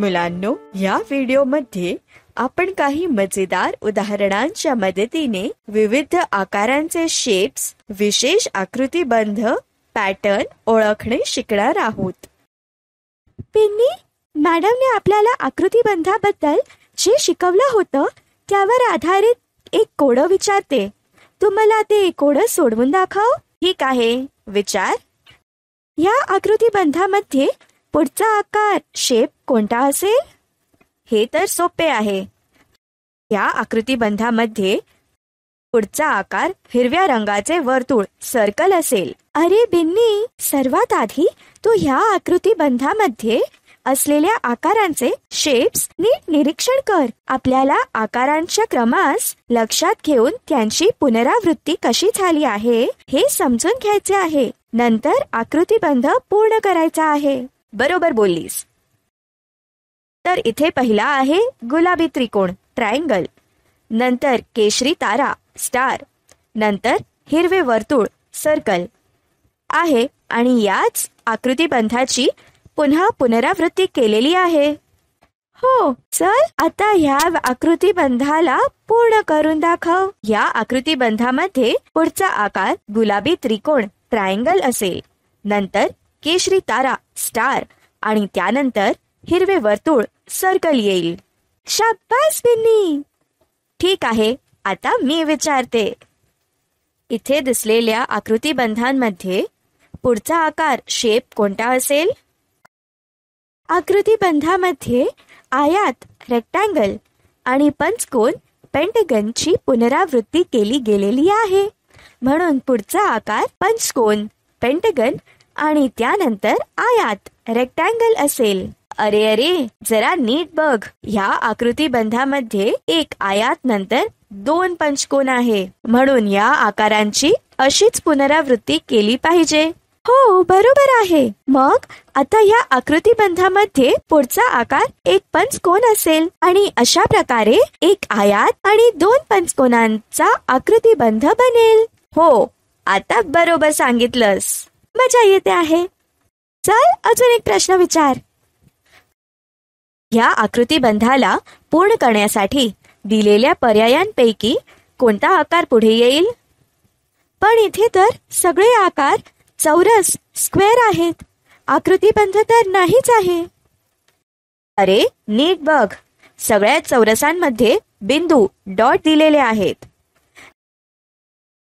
मुलांनो या व्हिडिओ मध्ये आपण काही मजेदार उदाहरणांच्या मदतीने विविध आकारांचे शेप्स विशेष आकृतीबंध पॅटर्न ओळखणे शिकणार आहोत पिन्नी मॅडम मॅडमने आपल्याला आकृतीबंधाबद्दल जे शिकवलं होतं त्यावर आधारित एक कोडं विचारते तुम्हाला ते कोडं सोडवून दाखव ठीक आहे विचार या आकृतीबंधामध्ये पुढचा आकार शेप कोणता असेल हे तर सोपे आहे या आकृतीबंधामध्ये पुढचा आकार हिरव्या रंगाचे वर्तुळ सर्कल असेल अरे बिन्नी सर्वात आधी तू ह्या आकृतीबंधामध्ये असलेल्या आकारांचे शेप्स नीट निरीक्षण कर आपल्याला आकारांच्या क्रमास लक्षात घेऊन त्यांची पुनरावृत्ती कशी झाली आहे हे समजून घ्यायचे आहे नंतर आकृतीबंध पूर्ण करायचा आहे बरोबर बोललीस तर इथे पहिला आहे गुलाबी त्रिकोण ट्रायंगल नंतर केशरी तारा स्टार नंतर हिरवे वर्तुळ सर्कल आहे आणि याच आकृतीबंधाची पुन्हा पुनरावृत्ती केलेली आहे हो सर आता ह्या आकृतीबंधाला पूर्ण करून दाखव या आकृतीबंधामध्ये पुढचा आकार गुलाबी त्रिकोण ट्रायंगल असेल नंतर केशरी तारा स्टार आणि त्यानंतर हिरवे वर्तुळ सर्कल येईल शाबास बिन्नी ठीक आहे आता मी विचारते इथे दिसलेल्या आकृतीबंधांमध्ये पुढचा आकार शेप कोणता असेल आकृतीबंधामध्ये आयात रेक्टँगल आणि पंचकोन पेंटगनची पुनरावृत्ती केली गेलेली आहे म्हणून पुढचा आकार पंचकोन पेंटगन आणि त्यानंतर आयात रेक्टँगल असेल अरे अरे जरा नीट बघ ह्या आकृती बंधामध्ये एक आयात नंतर दोन पंचकोन आहे म्हणून या आकारांची अशीच पुनरावृत्ती केली पाहिजे हो बरोबर आहे मग आता या आकृती बंधामध्ये पुढचा आकार एक पंचकोन असेल आणि अशा प्रकारे एक आयात आणि दोन पंचकोनांचा आकृती बंध बनेल हो आता बरोबर सांगितलंस मजा येते आहे चल अजून एक प्रश्न विचार या आकृती बंधाला पूर्ण करण्यासाठी दिलेल्या पर्यायांपैकी कोणता आकार पुढे येईल पण इथे तर सगळे आकार चौरस स्क्वेअर आहेत आकृती बंध तर नाहीच आहे अरे नीट बघ सगळ्या चौरसांमध्ये बिंदू डॉट दिलेले आहेत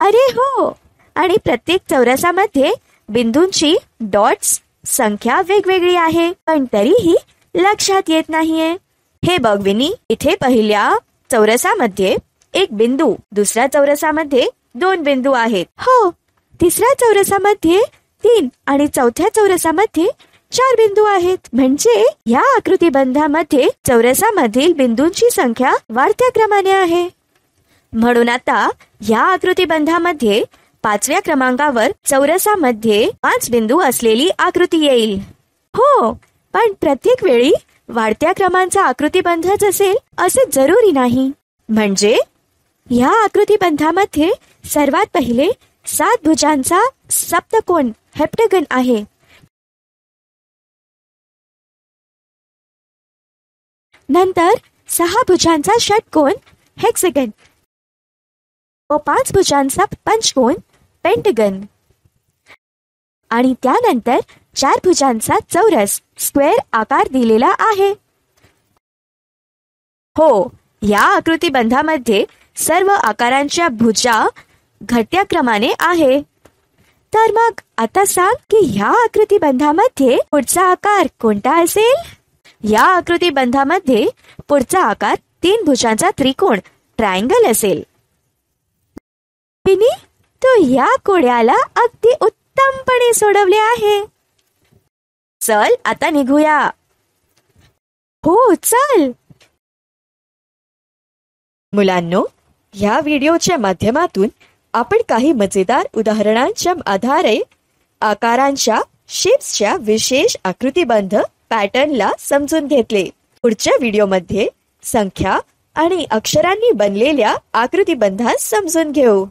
अरे हो आणि प्रत्येक चौरसामध्ये बिंदूंची डॉट्स संख्या वेगवेगळी आहे पण तरीही लक्षात येत नाहीये हे बघ विनी इथे पहिल्या चौरसामध्ये एक बिंदू दुसऱ्या चौरसामध्ये दोन बिंदू आहेत हो तिसऱ्या चौरसामध्ये तीन आणि चौथ्या चौरसामध्ये चार बिंदू आहेत म्हणजे या आकृती बंधामध्ये चौरसामधील बिंदूंची संख्या वाढत्या क्रमाने आहे म्हणून आता या आकृती बंधामध्ये पाचव्या क्रमांकावर चौरसामध्ये पाच बिंदू असलेली आकृती येईल हो पण प्रत्येक वेळी वाढत्या क्रमांचा आकृतीबंधच असेल असे जरुरी नाही म्हणजे या आकृतीबंधामध्ये सर्वात पहिले सात भुजांचा सप्तकोन हेप्टगन आहे नंतर सहा भुजांचा षटकोन हेक्सेगन व पाच भुजांचा पंचकोन पेंटगन आणि त्यानंतर चार भुजांचा चौरस स्क्वेअर आकार दिलेला आहे हो या आकृतीबंधामध्ये सर्व आकारांच्या भुजा घट्या क्रमाने आहे तर मग आता सांग की ह्या आकृतीबंधामध्ये पुढचा आकार कोणता असेल या आकृतीबंधामध्ये पुढचा आकार तीन भुजांचा त्रिकोण ट्रायंगल असेल तो या कोड्याला अगदी उत्तमपणे सोडवले आहे चल आता निघूया हो चल मुलांनो या व्हिडिओच्या माध्यमातून आपण काही मजेदार उदाहरणांच्या आधारे आकारांच्या शेप्सच्या विशेष आकृतीबंध पॅटर्नला समजून घेतले पुढच्या व्हिडिओमध्ये संख्या आणि अक्षरांनी बनलेल्या आकृतीबंधास समजून घेऊ